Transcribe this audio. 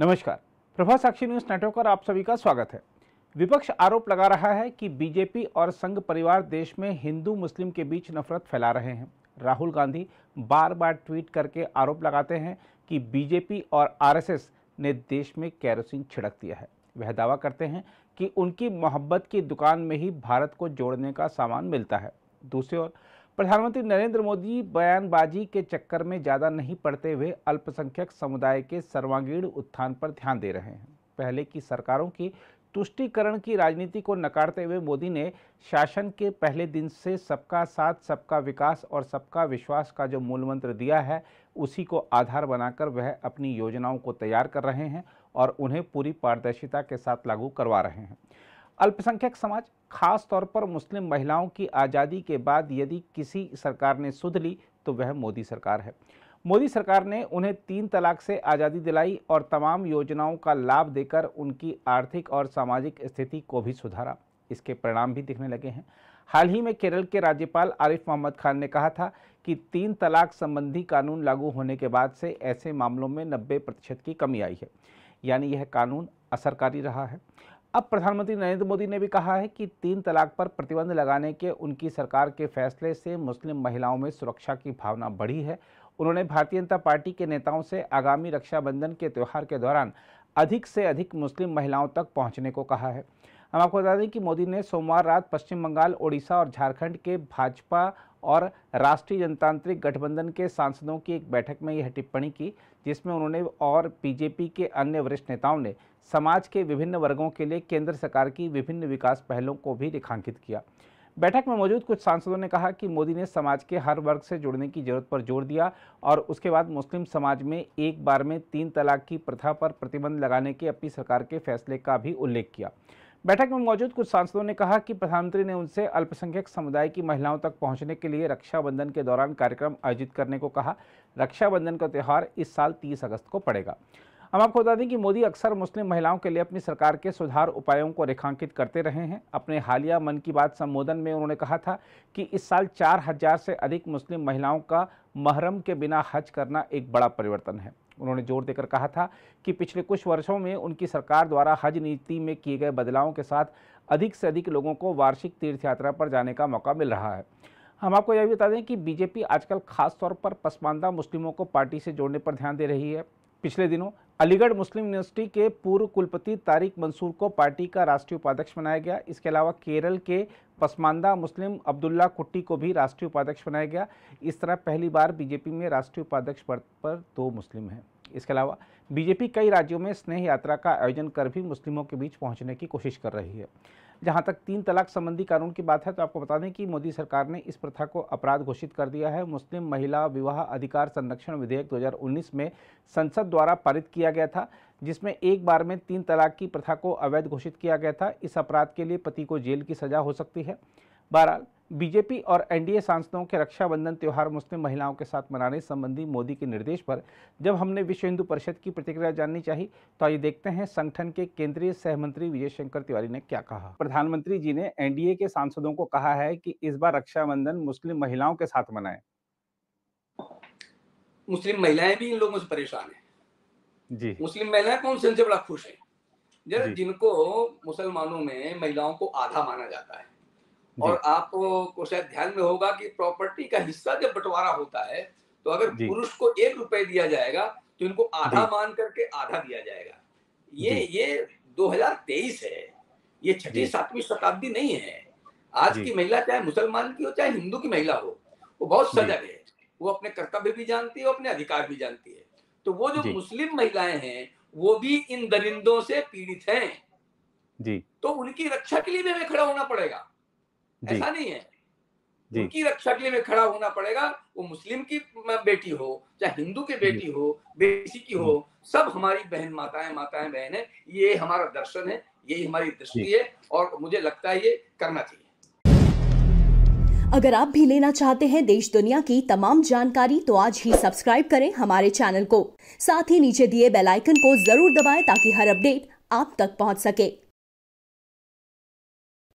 नमस्कार प्रभा साक्षी news network पर आप सभी का स्वागत है विपक्ष आरोप लगा रहा है कि बीजेपी और संघ परिवार देश में हिंदू मुस्लिम के बीच नफरत फैला रहे हैं राहुल गांधी बार बार ट्वीट करके आरोप लगाते हैं कि बीजेपी और आरएसएस ने देश में कैरोसिन छिड़क दिया है वह दावा करते हैं कि उनकी मोहब्बत की दुकान में ही भारत को जोड़ने का सामान मिलता है दूसरी ओर प्रधानमंत्री नरेंद्र मोदी बयानबाजी के चक्कर में ज़्यादा नहीं पड़ते हुए अल्पसंख्यक समुदाय के सर्वांगीण उत्थान पर ध्यान दे रहे हैं पहले की सरकारों की तुष्टिकरण की राजनीति को नकारते हुए मोदी ने शासन के पहले दिन से सबका साथ सबका विकास और सबका विश्वास का जो मूल मंत्र दिया है उसी को आधार बनाकर वह अपनी योजनाओं को तैयार कर रहे हैं और उन्हें पूरी पारदर्शिता के साथ लागू करवा रहे हैं अल्पसंख्यक समाज खास तौर पर मुस्लिम महिलाओं की आज़ादी के बाद यदि किसी सरकार ने सुध ली तो वह मोदी सरकार है मोदी सरकार ने उन्हें तीन तलाक से आज़ादी दिलाई और तमाम योजनाओं का लाभ देकर उनकी आर्थिक और सामाजिक स्थिति को भी सुधारा इसके परिणाम भी दिखने लगे हैं हाल ही में केरल के राज्यपाल आरिफ मोहम्मद खान ने कहा था कि तीन तलाक संबंधी कानून लागू होने के बाद से ऐसे मामलों में नब्बे प्रतिशत की कमी आई है यानी यह कानून असरकारी रहा है अब प्रधानमंत्री नरेंद्र मोदी ने भी कहा है कि तीन तलाक पर प्रतिबंध लगाने के उनकी सरकार के फैसले से मुस्लिम महिलाओं में सुरक्षा की भावना बढ़ी है उन्होंने भारतीय जनता पार्टी के नेताओं से आगामी रक्षाबंधन के त्यौहार के दौरान अधिक से अधिक मुस्लिम महिलाओं तक पहुंचने को कहा है हम आपको बता दें कि मोदी ने सोमवार रात पश्चिम बंगाल ओडिशा और झारखंड के भाजपा और राष्ट्रीय जनतांत्रिक गठबंधन के सांसदों की एक बैठक में यह टिप्पणी की जिसमें उन्होंने और बीजेपी के अन्य वरिष्ठ नेताओं ने समाज के विभिन्न वर्गों के लिए केंद्र सरकार की विभिन्न विकास पहलों को भी रेखांकित किया बैठक में मौजूद कुछ सांसदों ने कहा कि मोदी ने समाज के हर वर्ग से जुड़ने की जरूरत पर जोर दिया और उसके बाद मुस्लिम समाज में एक बार में तीन तलाक की प्रथा पर प्रतिबंध लगाने के अपनी सरकार के फैसले का भी उल्लेख किया बैठक में मौजूद कुछ सांसदों ने कहा कि प्रधानमंत्री ने उनसे अल्पसंख्यक समुदाय की महिलाओं तक पहुंचने के लिए रक्षाबंधन के दौरान कार्यक्रम आयोजित करने को कहा रक्षाबंधन का त्यौहार इस साल 30 अगस्त को पड़ेगा हम आपको बता दें कि मोदी अक्सर मुस्लिम महिलाओं के लिए अपनी सरकार के सुधार उपायों को रेखांकित करते रहे हैं अपने हालिया मन की बात संबोधन में उन्होंने कहा था कि इस साल चार हजार से अधिक मुस्लिम महिलाओं का महरम के बिना हज करना एक बड़ा परिवर्तन है उन्होंने जोर देकर कहा था कि पिछले कुछ वर्षों में उनकी सरकार द्वारा हज नीति में किए गए बदलावों के साथ अधिक से अधिक लोगों को वार्षिक तीर्थ यात्रा पर जाने का मौका मिल रहा है हम आपको यह भी बता दें कि बीजेपी आजकल खासतौर पर पसमानदा मुस्लिमों को पार्टी से जोड़ने पर ध्यान दे रही है पिछले दिनों अलीगढ़ मुस्लिम यूनिवर्सिटी के पूर्व कुलपति तारिक मंसूर को पार्टी का राष्ट्रीय उपाध्यक्ष बनाया गया इसके अलावा केरल के पसमानदा मुस्लिम अब्दुल्ला कुट्टी को भी राष्ट्रीय उपाध्यक्ष बनाया गया इस तरह पहली बार बीजेपी में राष्ट्रीय उपाध्यक्ष पद पर दो मुस्लिम हैं इसके अलावा बीजेपी कई राज्यों में स्नेह यात्रा का आयोजन कर भी मुस्लिमों के बीच पहुंचने की कोशिश कर रही है जहां तक तीन तलाक संबंधी कानून की बात है तो आपको बता दें कि मोदी सरकार ने इस प्रथा को अपराध घोषित कर दिया है मुस्लिम महिला विवाह अधिकार संरक्षण विधेयक 2019 में संसद द्वारा पारित किया गया था जिसमें एक बार में तीन तलाक की प्रथा को अवैध घोषित किया गया था इस अपराध के लिए पति को जेल की सजा हो सकती है बहरहाल बीजेपी और एनडीए सांसदों के रक्षाबंधन त्यौहार मुस्लिम महिलाओं के साथ मनाने संबंधी मोदी के निर्देश पर जब हमने विश्व हिंदू परिषद की प्रतिक्रिया जाननी चाहिए तो आइए देखते हैं संगठन के केंद्रीय सहमंत्री विजय शंकर तिवारी ने क्या कहा प्रधानमंत्री जी ने एनडीए के सांसदों को कहा है कि इस बार रक्षाबंधन मुस्लिम महिलाओं के साथ मनाए मुस्लिम महिलाएं भी इन लोगों से परेशान है जी मुस्लिम महिलाएं कौन से बड़ा खुश है जिनको मुसलमानों में महिलाओं को आधा माना जाता है और आपको शायद ध्यान में होगा कि प्रॉपर्टी का हिस्सा जब बंटवारा होता है तो अगर पुरुष को एक रुपए दिया जाएगा तो इनको आधा मान करके आधा दिया जाएगा ये ये 2023 है ये छठी सातवीं शताब्दी नहीं है आज की महिला चाहे मुसलमान की हो चाहे हिंदू की महिला हो वो बहुत सजग है वो अपने कर्तव्य भी जानती है अपने अधिकार भी जानती है तो वो जो मुस्लिम महिलाएं हैं वो भी इन दरिंदों से पीड़ित हैं जी तो उनकी रक्षा के लिए भी हमें खड़ा होना पड़ेगा ऐसा नहीं है उनकी रक्षा के लिए मैं खड़ा होना पड़ेगा वो मुस्लिम की बेटी हो चाहे हिंदू की बेटी हो बेटी की हो सब हमारी बहन माताएं माताएं बहन है ये हमारा दर्शन है यही हमारी दृष्टि है और मुझे लगता है ये करना चाहिए अगर आप भी लेना चाहते हैं देश दुनिया की तमाम जानकारी तो आज ही सब्सक्राइब करें हमारे चैनल को साथ ही नीचे दिए बेल आइकन को जरूर दबाएं ताकि हर अपडेट आप तक पहुंच सके